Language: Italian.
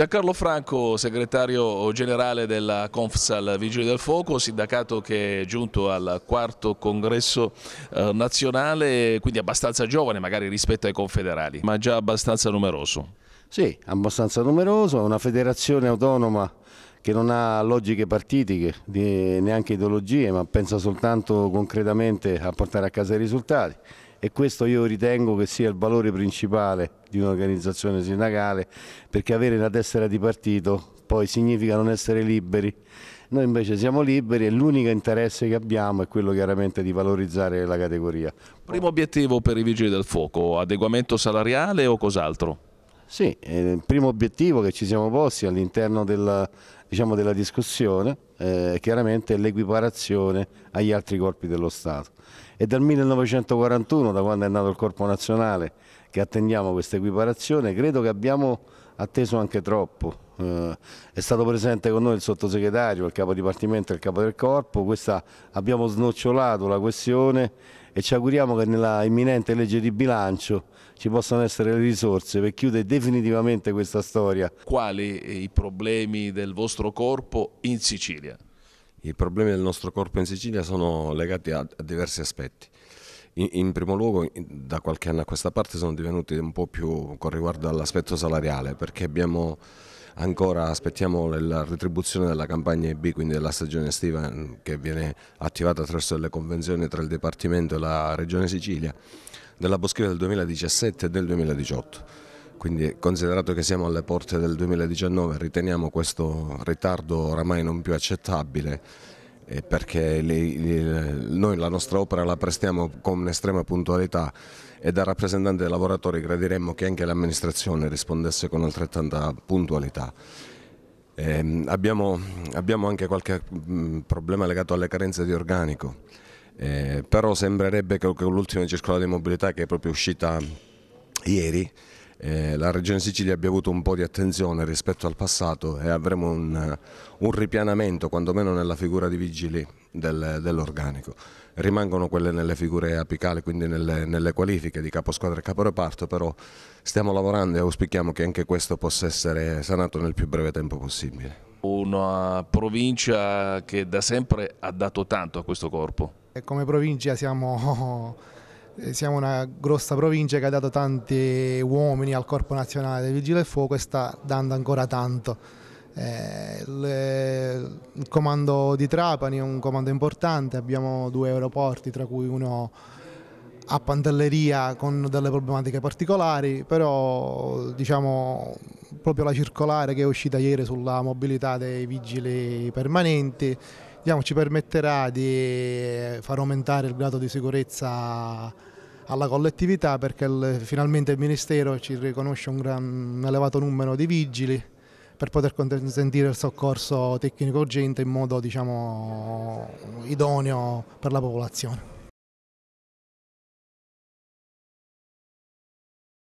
Giancarlo Franco, segretario generale della Confsal Vigili del Fuoco, sindacato che è giunto al quarto congresso eh, nazionale, quindi abbastanza giovane magari rispetto ai confederali, ma già abbastanza numeroso. Sì, abbastanza numeroso, è una federazione autonoma che non ha logiche partitiche, neanche ideologie, ma pensa soltanto concretamente a portare a casa i risultati e questo io ritengo che sia il valore principale di un'organizzazione sindacale perché avere una tessera di partito poi significa non essere liberi. Noi invece siamo liberi e l'unico interesse che abbiamo è quello chiaramente di valorizzare la categoria. Primo obiettivo per i vigili del fuoco, adeguamento salariale o cos'altro? Sì, è il primo obiettivo che ci siamo posti all'interno della, diciamo, della, discussione eh, chiaramente è l'equiparazione agli altri corpi dello Stato. È dal 1941, da quando è nato il Corpo Nazionale, che attendiamo questa equiparazione. Credo che abbiamo atteso anche troppo. Eh, è stato presente con noi il sottosegretario, il capo dipartimento e il capo del corpo, Questa, abbiamo snocciolato la questione e ci auguriamo che nella imminente legge di bilancio ci possano essere le risorse per chiudere definitivamente questa storia. Quali i problemi del vostro corpo in Sicilia? I problemi del nostro corpo in Sicilia sono legati a diversi aspetti in, in primo luogo in, da qualche anno a questa parte sono divenuti un po' più con riguardo all'aspetto salariale perché abbiamo ancora aspettiamo la retribuzione della campagna EB, quindi della stagione estiva mm, che viene attivata attraverso le convenzioni tra il Dipartimento e la Regione Sicilia, della boschiva del 2017 e del 2018. Quindi considerato che siamo alle porte del 2019 riteniamo questo ritardo oramai non più accettabile perché le, le, noi la nostra opera la prestiamo con estrema puntualità e da rappresentante dei lavoratori gradiremmo che anche l'amministrazione rispondesse con altrettanta puntualità. Eh, abbiamo, abbiamo, anche qualche mh, mm, problema legato alle carenze di organico, eh, però sembrerebbe che, che l'ultima circolare di mobilità che è proprio uscita ieri eh, la Regione Sicilia abbia avuto un po' di attenzione rispetto al passato e avremo un, un ripianamento, quantomeno nella figura di vigili del, dell'organico. Rimangono quelle nelle figure apicali, quindi nelle, nelle qualifiche di caposquadra e caporeparto, però stiamo lavorando e auspichiamo che anche questo possa essere sanato nel più breve tempo possibile. Una provincia che da sempre ha dato tanto a questo corpo. Come provincia siamo eh, siamo una grossa provincia che ha dato tanti uomini al Corpo Nazionale del Vigile del Fuoco e sta dando ancora tanto. Eh, le, il comando di Trapani è un comando importante, abbiamo due aeroporti tra cui uno a Pantelleria con delle problematiche particolari, però diciamo proprio la circolare che è uscita ieri sulla mobilità dei vigili permanenti diciamo, ci permetterà di far aumentare il grado di sicurezza alla collettività perché il, finalmente il Ministero ci riconosce un, gran, un elevato numero di vigili per poter consentire il soccorso tecnico urgente in modo diciamo, idoneo per la popolazione.